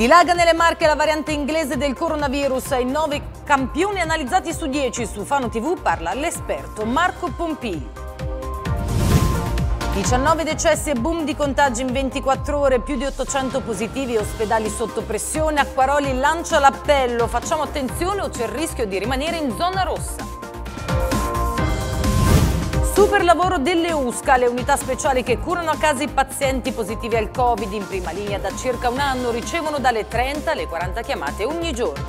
Dilaga nelle marche la variante inglese del coronavirus e 9 campioni analizzati su 10 su Fano TV parla l'esperto Marco Pompili. 19 decessi e boom di contagi in 24 ore, più di 800 positivi, ospedali sotto pressione, Acquaroli lancia l'appello, facciamo attenzione o c'è il rischio di rimanere in zona rossa. Super lavoro delle USCA, le unità speciali che curano a casa i pazienti positivi al Covid in prima linea da circa un anno ricevono dalle 30 alle 40 chiamate ogni giorno.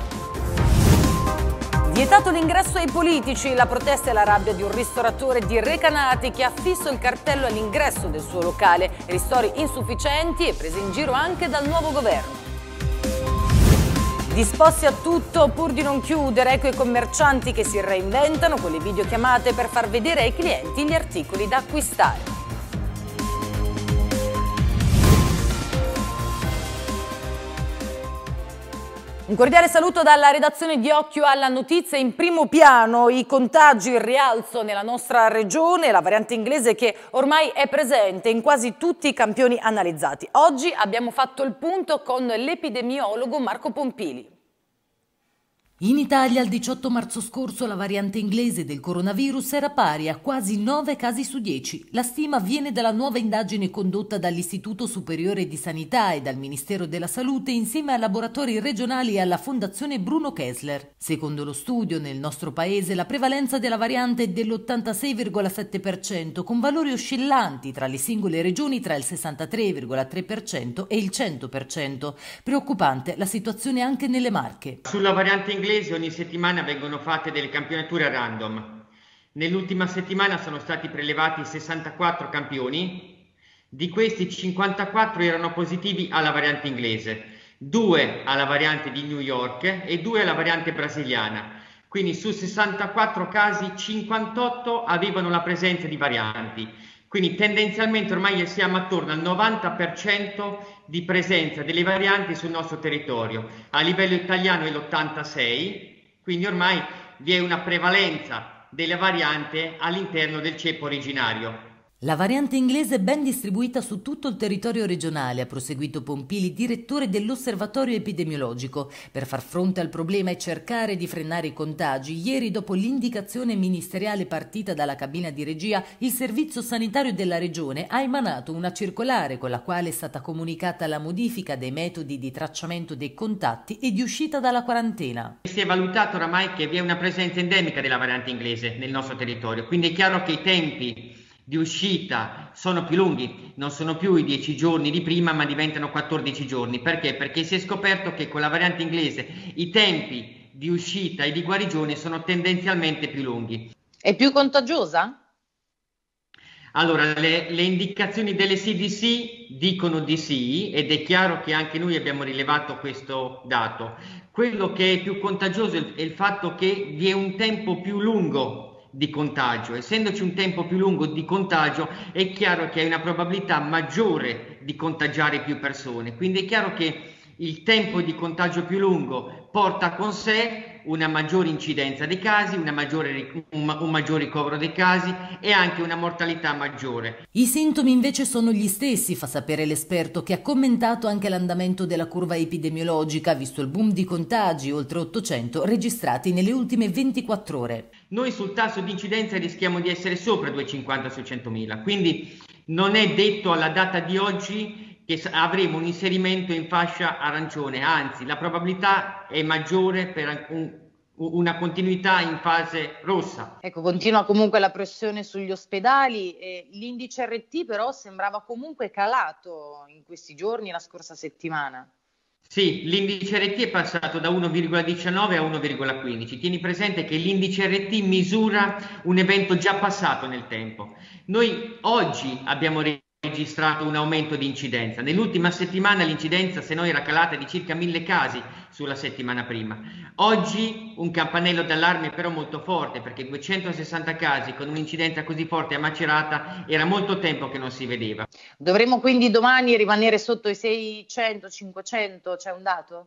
Vietato l'ingresso ai politici, la protesta e la rabbia di un ristoratore di Recanati che ha fisso il cartello all'ingresso del suo locale, ristori insufficienti e presi in giro anche dal nuovo governo. Disposti a tutto pur di non chiudere, ecco i commercianti che si reinventano con le videochiamate per far vedere ai clienti gli articoli da acquistare. Un cordiale saluto dalla redazione di Occhio alla Notizia. In primo piano i contagi in rialzo nella nostra regione, la variante inglese che ormai è presente in quasi tutti i campioni analizzati. Oggi abbiamo fatto il punto con l'epidemiologo Marco Pompili. In Italia il 18 marzo scorso la variante inglese del coronavirus era pari a quasi 9 casi su 10. La stima viene dalla nuova indagine condotta dall'Istituto Superiore di Sanità e dal Ministero della Salute insieme a laboratori regionali e alla Fondazione Bruno Kessler. Secondo lo studio, nel nostro paese la prevalenza della variante è dell'86,7% con valori oscillanti tra le singole regioni tra il 63,3% e il 100%. Preoccupante la situazione anche nelle Marche. Sulla variante inglese inglese ogni settimana vengono fatte delle campionature a random. Nell'ultima settimana sono stati prelevati 64 campioni, di questi 54 erano positivi alla variante inglese, 2 alla variante di New York e 2 alla variante brasiliana. Quindi su 64 casi 58 avevano la presenza di varianti quindi tendenzialmente ormai siamo attorno al 90% di presenza delle varianti sul nostro territorio. A livello italiano è l'86, quindi ormai vi è una prevalenza delle varianti all'interno del ceppo originario. La variante inglese è ben distribuita su tutto il territorio regionale, ha proseguito Pompili, direttore dell'osservatorio epidemiologico. Per far fronte al problema e cercare di frenare i contagi, ieri dopo l'indicazione ministeriale partita dalla cabina di regia, il Servizio Sanitario della Regione ha emanato una circolare con la quale è stata comunicata la modifica dei metodi di tracciamento dei contatti e di uscita dalla quarantena. Si è valutato oramai che vi è una presenza endemica della variante inglese nel nostro territorio, quindi è chiaro che i tempi di uscita sono più lunghi, non sono più i 10 giorni di prima, ma diventano 14 giorni. Perché? Perché si è scoperto che con la variante inglese i tempi di uscita e di guarigione sono tendenzialmente più lunghi. È più contagiosa? Allora, le, le, indicazioni delle CDC dicono di sì ed è chiaro che anche noi abbiamo rilevato questo dato. Quello che è più contagioso è il fatto che vi è un tempo più lungo di contagio. Essendoci un tempo più lungo di contagio, è chiaro che hai una probabilità maggiore di contagiare più persone. Quindi è chiaro che il tempo di contagio più lungo porta con sé una maggiore incidenza dei casi, maggiore, un, un maggior ricovero dei casi e anche una mortalità maggiore. I sintomi invece sono gli stessi, fa sapere l'esperto che ha commentato anche l'andamento della curva epidemiologica, visto il boom di contagi, oltre 800 registrati nelle ultime 24 ore noi sul tasso di incidenza rischiamo di essere sopra 250 su 100.000, quindi non è detto alla data di oggi che avremo un inserimento in fascia arancione, anzi la probabilità è maggiore per un, una continuità in fase rossa. Ecco, continua comunque la pressione sugli ospedali. Eh, l'indice RT però sembrava comunque calato in questi giorni, la scorsa settimana. Sì, l'indice RT è passato da 1,19 a 1,15. Tieni presente che l'indice RT misura un evento già passato nel tempo. Noi oggi abbiamo registrato un aumento di incidenza. Nell'ultima settimana l'incidenza, se no, era calata di circa mille casi sulla settimana prima. Oggi un campanello d'allarme però molto forte, perché 260 casi con un'incidenza così forte a Macerata era molto tempo che non si vedeva. Dovremmo quindi domani rimanere sotto i 600, 500, c'è un dato?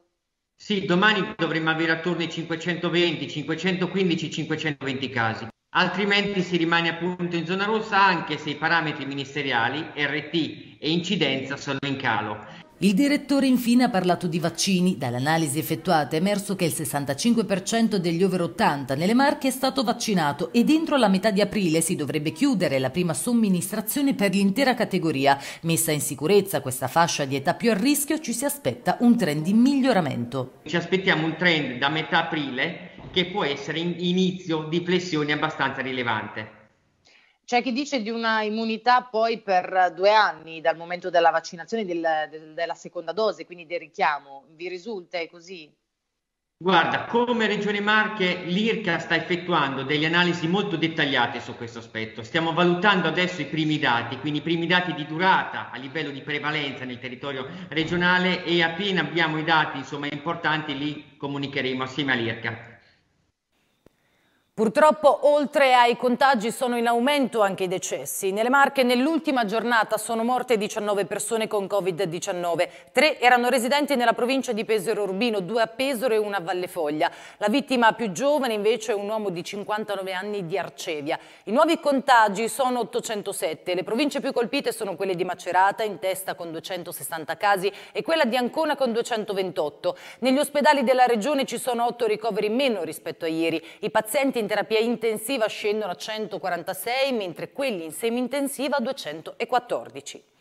Sì, domani dovremmo avere attorno ai 520, 515, 520 casi altrimenti si rimane appunto in zona rossa anche se i parametri ministeriali, RT e incidenza sono in calo. Il direttore infine ha parlato di vaccini. Dall'analisi effettuata è emerso che il 65% degli over 80 nelle Marche è stato vaccinato e dentro la metà di aprile si dovrebbe chiudere la prima somministrazione per l'intera categoria. Messa in sicurezza questa fascia di età più a rischio ci si aspetta un trend di miglioramento. Ci aspettiamo un trend da metà aprile che può essere in inizio di flessione abbastanza rilevante. C'è chi dice di una immunità poi per due anni dal momento della vaccinazione del, del, della seconda dose, quindi del richiamo. Vi risulta così? Guarda, come Regione Marche l'IRCA sta effettuando delle analisi molto dettagliate su questo aspetto. Stiamo valutando adesso i primi dati, quindi i primi dati di durata a livello di prevalenza nel territorio regionale e appena abbiamo i dati insomma, importanti li comunicheremo assieme all'IRCA. Purtroppo oltre ai contagi sono in aumento anche i decessi. Nelle Marche nell'ultima giornata sono morte 19 persone con Covid-19. Tre erano residenti nella provincia di Pesaro Urbino, due a Pesaro e una a Vallefoglia. La vittima più giovane invece è un uomo di 59 anni di Arcevia. I nuovi contagi sono 807. Le province più colpite sono quelle di Macerata in testa con 260 casi e quella di Ancona con 228. Negli ospedali della regione ci sono 8 ricoveri in meno rispetto a ieri. I pazienti in terapia intensiva scendono a 146, mentre quelli in semi-intensiva a 214.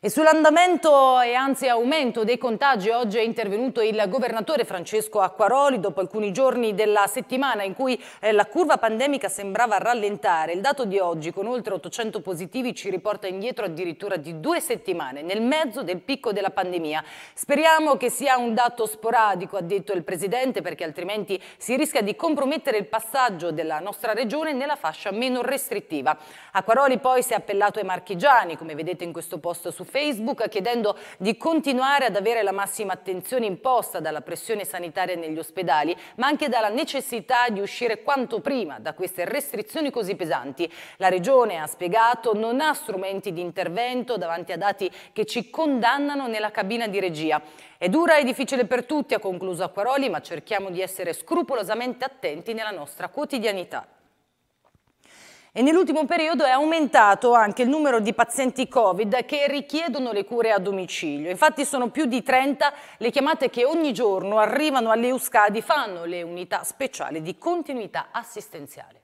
E sull'andamento e anzi aumento dei contagi oggi è intervenuto il governatore Francesco Acquaroli dopo alcuni giorni della settimana in cui eh, la curva pandemica sembrava rallentare. Il dato di oggi con oltre 800 positivi ci riporta indietro addirittura di due settimane nel mezzo del picco della pandemia. Speriamo che sia un dato sporadico, ha detto il Presidente, perché altrimenti si rischia di compromettere il passaggio della nostra regione nella fascia meno restrittiva. Acquaroli poi si è appellato ai marchigiani, come vedete in questo posto su Facebook chiedendo di continuare ad avere la massima attenzione imposta dalla pressione sanitaria negli ospedali, ma anche dalla necessità di uscire quanto prima da queste restrizioni così pesanti. La Regione, ha spiegato, non ha strumenti di intervento davanti a dati che ci condannano nella cabina di regia. È dura e difficile per tutti, ha concluso Acquaroli, ma cerchiamo di essere scrupolosamente attenti nella nostra quotidianità. E nell'ultimo periodo è aumentato anche il numero di pazienti Covid che richiedono le cure a domicilio. Infatti sono più di 30 le chiamate che ogni giorno arrivano alle Euskadi, fanno le unità speciali di continuità assistenziale.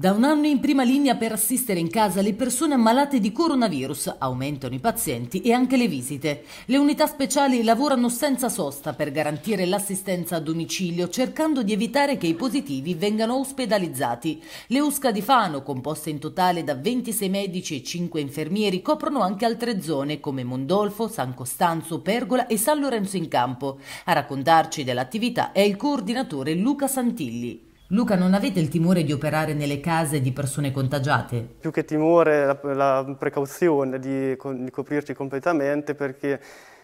Da un anno in prima linea per assistere in casa le persone ammalate di coronavirus, aumentano i pazienti e anche le visite. Le unità speciali lavorano senza sosta per garantire l'assistenza a domicilio, cercando di evitare che i positivi vengano ospedalizzati. Le USCA di Fano, composte in totale da 26 medici e 5 infermieri, coprono anche altre zone come Mondolfo, San Costanzo, Pergola e San Lorenzo in Campo. A raccontarci dell'attività è il coordinatore Luca Santilli. Luca, non avete il timore di operare nelle case di persone contagiate? Più che timore, la, la precauzione di, di coprirci completamente perché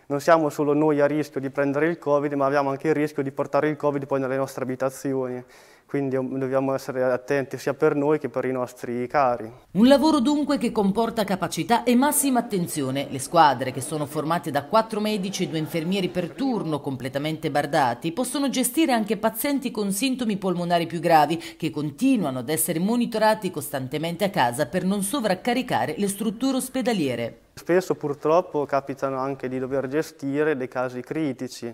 non siamo solo noi a rischio di prendere il Covid, ma abbiamo anche il rischio di portare il Covid poi nelle nostre abitazioni. Quindi um, dobbiamo essere attenti sia per noi che per i nostri cari. Un lavoro dunque che comporta capacità e massima attenzione. Le squadre, che sono formate da quattro medici e due infermieri per turno, completamente bardati, possono gestire anche pazienti con sintomi polmonari più gravi, che continuano ad essere monitorati costantemente a casa per non sovraccaricare le strutture ospedaliere. Spesso purtroppo capitano anche di dover gestire dei casi critici,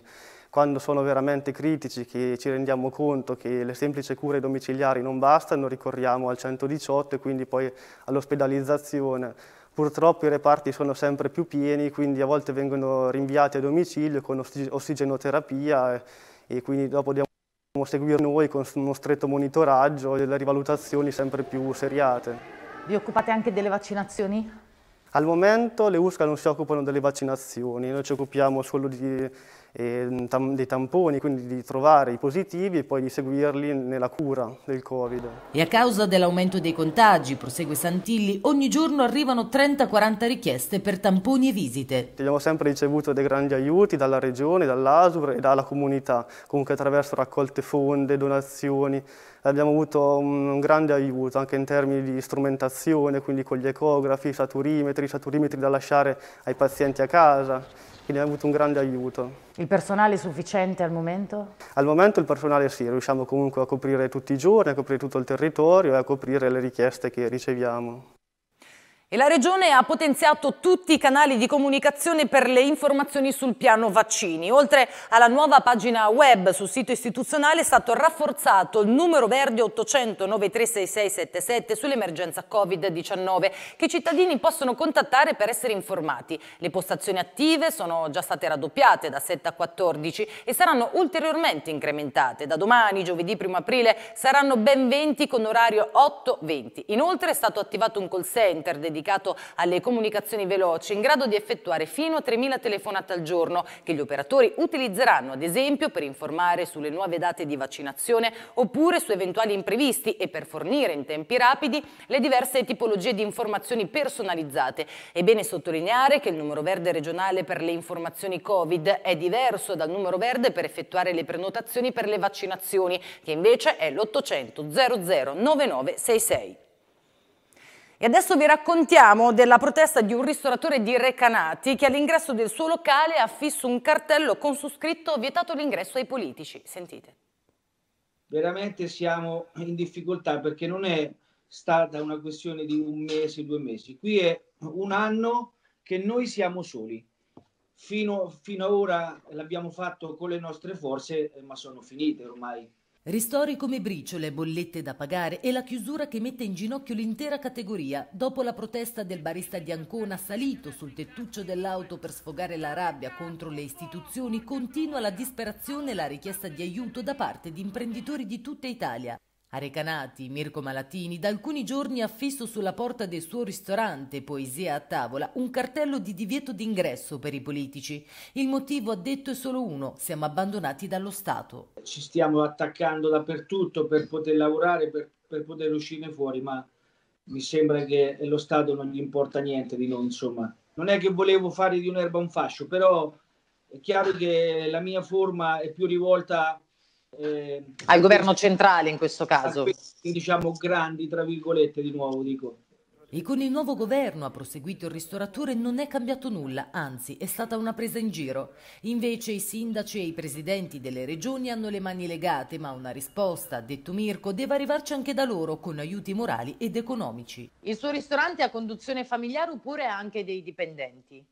quando sono veramente critici che ci rendiamo conto che le semplici cure domiciliari non bastano, ricorriamo al 118 e quindi poi all'ospedalizzazione. Purtroppo i reparti sono sempre più pieni, quindi a volte vengono rinviati a domicilio con ossigenoterapia e quindi dopo dobbiamo seguire noi con uno stretto monitoraggio e delle rivalutazioni sempre più seriate. Vi occupate anche delle vaccinazioni? Al momento le USCA non si occupano delle vaccinazioni, noi ci occupiamo solo di, eh, tam, dei tamponi, quindi di trovare i positivi e poi di seguirli nella cura del Covid. E a causa dell'aumento dei contagi, prosegue Santilli, ogni giorno arrivano 30-40 richieste per tamponi e visite. Abbiamo sempre ricevuto dei grandi aiuti dalla Regione, dall'ASUR e dalla comunità, comunque attraverso raccolte fonde, donazioni, abbiamo avuto un grande aiuto anche in termini di strumentazione, quindi con gli ecografi, saturimetri, saturimetri da lasciare ai pazienti a casa, quindi ha avuto un grande aiuto. Il personale è sufficiente al momento? Al momento il personale sì, riusciamo comunque a coprire tutti i giorni, a coprire tutto il territorio e a coprire le richieste che riceviamo. E la Regione ha potenziato tutti i canali di comunicazione per le informazioni sul piano vaccini. Oltre alla nuova pagina web sul sito istituzionale è stato rafforzato il numero verde 800 936677 sull'emergenza Covid-19 che i cittadini possono contattare per essere informati. Le postazioni attive sono già state raddoppiate da 7 a 14 e saranno ulteriormente incrementate. Da domani, giovedì 1 aprile, saranno ben 20 con orario 8-20. Inoltre è stato attivato un call center dedicato dedicato alle comunicazioni veloci, in grado di effettuare fino a 3.000 telefonate al giorno, che gli operatori utilizzeranno ad esempio per informare sulle nuove date di vaccinazione oppure su eventuali imprevisti e per fornire in tempi rapidi le diverse tipologie di informazioni personalizzate. È bene sottolineare che il numero verde regionale per le informazioni Covid è diverso dal numero verde per effettuare le prenotazioni per le vaccinazioni, che invece è l'800 00 9966. E adesso vi raccontiamo della protesta di un ristoratore di Recanati che all'ingresso del suo locale ha fisso un cartello con su scritto vietato l'ingresso ai politici. Sentite. Veramente siamo in difficoltà perché non è stata una questione di un mese, due mesi. Qui è un anno che noi siamo soli. Fino, fino ad ora l'abbiamo fatto con le nostre forze, ma sono finite ormai Ristori come briciole, bollette da pagare e la chiusura che mette in ginocchio l'intera categoria dopo la protesta del barista di Ancona salito sul tettuccio dell'auto per sfogare la rabbia contro le istituzioni continua la disperazione e la richiesta di aiuto da parte di imprenditori di tutta Italia. A Recanati, Mirko Malatini, da alcuni giorni ha fisso sulla porta del suo ristorante Poesia a tavola un cartello di divieto d'ingresso per i politici. Il motivo, ha detto, è solo uno, siamo abbandonati dallo Stato. Ci stiamo attaccando dappertutto per poter lavorare, per, per poter uscire fuori, ma mi sembra che lo Stato non gli importa niente di noi, insomma. Non è che volevo fare di un'erba un fascio, però è chiaro che la mia forma è più rivolta eh, Al governo centrale in questo caso. Questi, diciamo grandi, tra virgolette, di nuovo dico. E con il nuovo governo, ha proseguito il ristoratore, non è cambiato nulla, anzi è stata una presa in giro. Invece i sindaci e i presidenti delle regioni hanno le mani legate, ma una risposta, ha detto Mirko, deve arrivarci anche da loro con aiuti morali ed economici. Il suo ristorante ha conduzione familiare oppure ha anche dei dipendenti?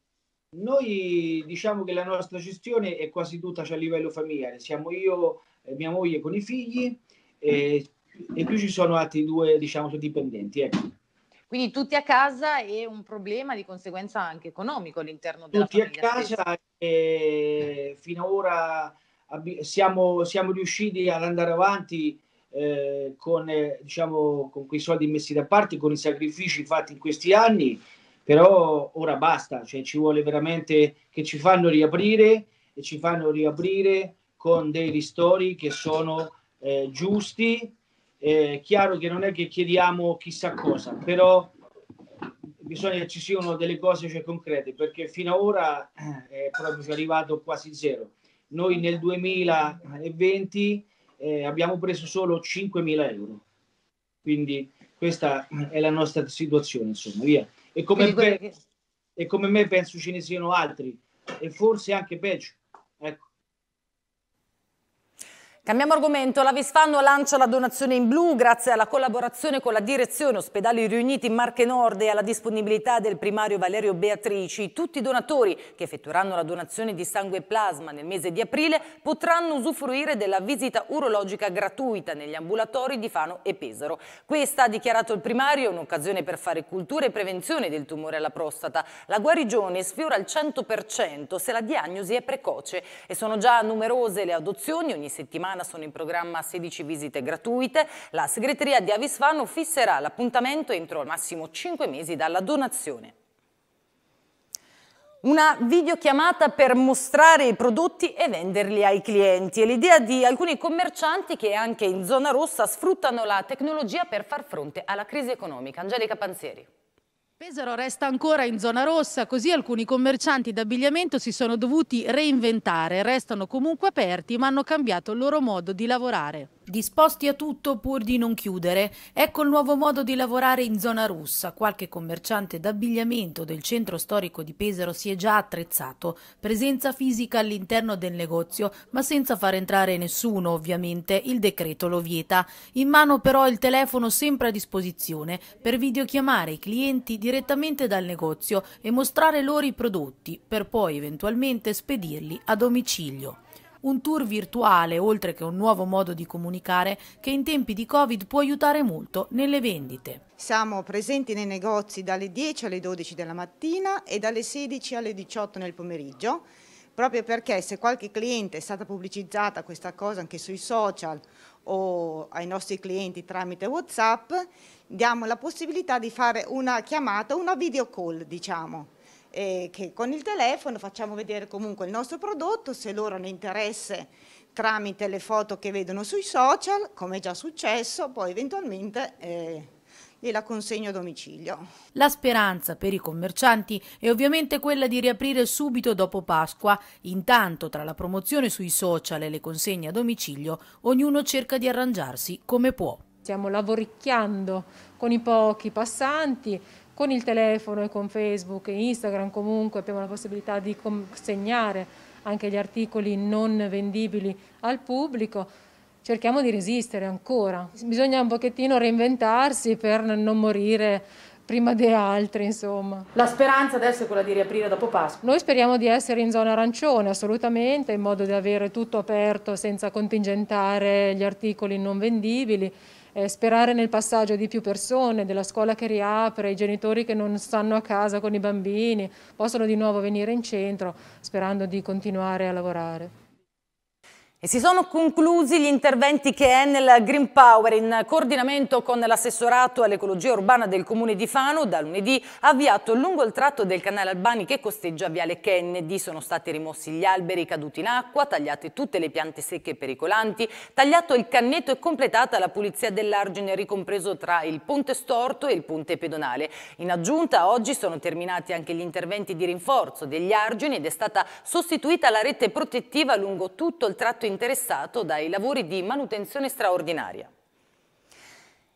Noi diciamo che la nostra gestione è quasi tutta cioè, a livello familiare, siamo io eh, mia moglie con i figli e, e più ci sono altri due, diciamo, dipendenti. Ecco. Quindi tutti a casa e un problema di conseguenza anche economico all'interno della tutti Tutti a casa e finora siamo, siamo, riusciti ad andare avanti eh, con, eh, diciamo, con quei soldi messi da parte, con i sacrifici fatti in questi anni, però ora basta, cioè ci vuole veramente che ci fanno riaprire e ci fanno riaprire con dei ristori che sono eh, giusti. Eh, chiaro che non è che chiediamo chissà cosa, però bisogna che ci siano delle cose cioè, concrete, perché fino ad ora eh, è proprio arrivato quasi zero. Noi nel 2020 eh, abbiamo preso solo 5.000 euro, quindi questa eh, è la nostra situazione, insomma, via. E come, pe- che... e come me penso ce ne siano altri, e forse anche peggio. Ecco. Cambiamo argomento, la Visfano lancia la donazione in blu grazie alla collaborazione con la direzione Ospedali Riuniti in Marche Nord e alla disponibilità del primario Valerio Beatrici. Tutti i donatori che effettueranno la donazione di sangue e plasma nel mese di aprile potranno usufruire della visita urologica gratuita negli ambulatori di Fano e Pesaro. Questa, ha dichiarato il primario, è un'occasione per fare cultura e prevenzione del tumore alla prostata. La guarigione sfiora il 100% se la diagnosi è precoce e sono già numerose le adozioni ogni settimana settimana sono in programma 16 visite gratuite. La segreteria di Avisfano fisserà l'appuntamento entro al massimo 5 mesi dalla donazione. Una videochiamata per mostrare i prodotti e venderli ai clienti. È l'idea di alcuni commercianti che anche in zona rossa sfruttano la tecnologia per far fronte alla crisi economica. Angelica Panzeri. Pesaro resta ancora in zona rossa, così alcuni commercianti d'abbigliamento si sono dovuti reinventare. Restano comunque aperti, ma hanno cambiato il loro modo di lavorare. Disposti a tutto pur di non chiudere, ecco il nuovo modo di lavorare in zona russa. Qualche commerciante d'abbigliamento del centro storico di Pesaro si è già attrezzato. Presenza fisica all'interno del negozio, ma senza far entrare nessuno, ovviamente, il decreto lo vieta. In mano però il telefono sempre a disposizione per videochiamare i clienti direttamente dal negozio e mostrare loro i prodotti, per poi eventualmente spedirli a domicilio un tour virtuale oltre che un nuovo modo di comunicare che in tempi di Covid può aiutare molto nelle vendite. Siamo presenti nei negozi dalle 10 alle 12 della mattina e dalle 16 alle 18 nel pomeriggio proprio perché se qualche cliente è stata pubblicizzata questa cosa anche sui social o ai nostri clienti tramite Whatsapp, diamo la possibilità di fare una chiamata, una video call, diciamo eh, che con il telefono facciamo vedere comunque il nostro prodotto, se loro hanno interesse tramite le foto che vedono sui social, come è già successo, poi eventualmente... Eh, gliela consegno a domicilio. La speranza per i commercianti è ovviamente quella di riaprire subito dopo Pasqua. Intanto, tra la promozione sui social e le consegne a domicilio, ognuno cerca di arrangiarsi come può. Stiamo lavoricchiando con i pochi passanti, con il telefono e con Facebook e Instagram comunque abbiamo la possibilità di consegnare anche gli articoli non vendibili al pubblico cerchiamo di resistere ancora. Bisogna un pochettino reinventarsi per non morire prima di altri, insomma. La speranza adesso è quella di riaprire dopo Pasqua. Noi speriamo di essere in zona arancione, assolutamente, in modo da avere tutto aperto senza contingentare gli articoli non vendibili eh, sperare nel passaggio di più persone, della scuola che riapre, i genitori che non stanno a casa con i bambini, possono di nuovo venire in centro sperando di continuare a lavorare. E si sono conclusi gli interventi che Enel Green Power, in coordinamento con l'assessorato all'ecologia urbana del comune di Fano, da lunedì ha avviato lungo il tratto del canale Albani che costeggia Viale Kennedy. Sono stati rimossi gli alberi caduti in acqua, tagliate tutte le piante secche e pericolanti, tagliato il canneto e completata la pulizia dell'argine ricompreso tra il ponte storto e il ponte pedonale. In aggiunta oggi sono terminati anche gli interventi di rinforzo degli argini ed è stata sostituita la rete protettiva lungo tutto il tratto interessato dai lavori di manutenzione straordinaria.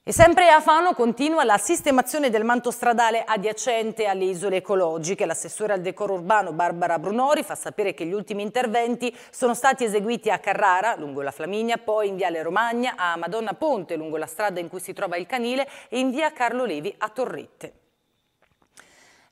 E sempre a Fano continua la sistemazione del manto stradale adiacente alle isole ecologiche. L'assessore al decoro urbano Barbara Brunori fa sapere che gli ultimi interventi sono stati eseguiti a Carrara, lungo la Flaminia, poi in Viale Romagna, a Madonna Ponte, lungo la strada in cui si trova il canile, e in via Carlo Levi a Torrette.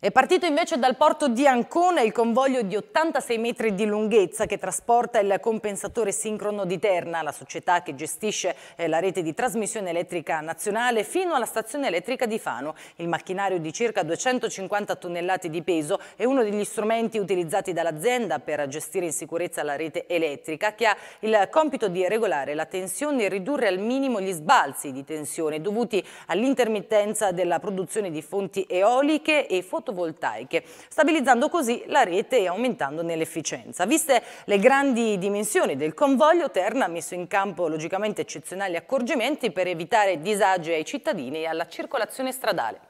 È partito invece dal porto di Ancona il convoglio di 86 metri di lunghezza che trasporta il compensatore sincrono di Terna, la società che gestisce eh, la rete di trasmissione elettrica nazionale, fino alla stazione elettrica di Fano. Il macchinario di circa 250 tonnellate di peso è uno degli strumenti utilizzati dall'azienda per gestire in sicurezza la rete elettrica che ha il compito di regolare la tensione e ridurre al minimo gli sbalzi di tensione dovuti all'intermittenza della produzione di fonti eoliche e fotovoltaiche fotovoltaiche, stabilizzando così la rete e aumentandone l'efficienza. Viste le grandi dimensioni del convoglio, Terna ha messo in campo logicamente eccezionali accorgimenti per evitare disagi ai cittadini e alla circolazione stradale.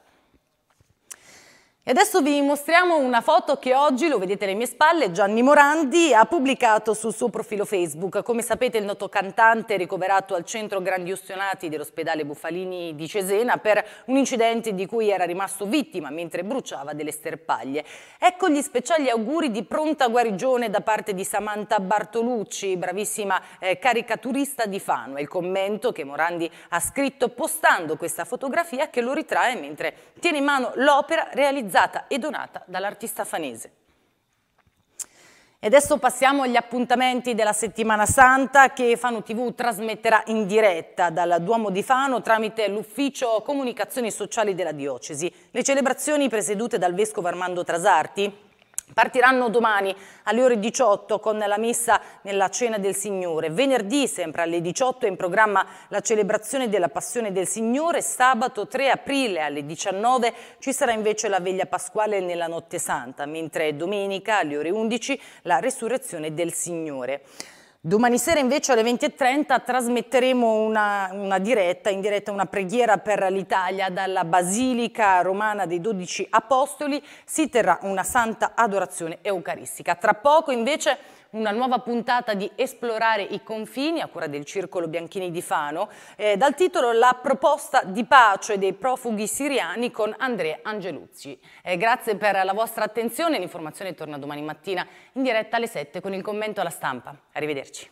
E adesso vi mostriamo una foto che oggi, lo vedete alle mie spalle, Gianni Morandi ha pubblicato sul suo profilo Facebook. Come sapete il noto cantante è ricoverato al centro Grandiustionati dell'ospedale Buffalini di Cesena per un incidente di cui era rimasto vittima mentre bruciava delle sterpaglie. Ecco gli speciali auguri di pronta guarigione da parte di Samantha Bartolucci, bravissima eh, caricaturista di Fano. È il commento che Morandi ha scritto postando questa fotografia che lo ritrae mentre tiene in mano l'opera realizzata realizzata e donata dall'artista fanese. E adesso passiamo agli appuntamenti della settimana santa che Fano TV trasmetterà in diretta dal Duomo di Fano tramite l'ufficio comunicazioni sociali della diocesi. Le celebrazioni presiedute dal vescovo Armando Trasarti Partiranno domani alle ore 18 con la messa nella Cena del Signore. Venerdì, sempre alle 18, è in programma la celebrazione della Passione del Signore. Sabato 3 aprile alle 19 ci sarà invece la veglia pasquale nella Notte Santa, mentre domenica alle ore 11 la Resurrezione del Signore. Domani sera invece alle 20.30 trasmetteremo una, una, diretta, in diretta una preghiera per l'Italia dalla Basilica Romana dei Dodici Apostoli. Si terrà una santa adorazione eucaristica. Tra poco invece una nuova puntata di Esplorare i confini a cura del Circolo Bianchini di Fano, eh, dal titolo La proposta di pace dei profughi siriani con Andrea Angeluzzi. Eh, grazie per la vostra attenzione, l'informazione torna domani mattina in diretta alle 7 con il commento alla stampa. Arrivederci.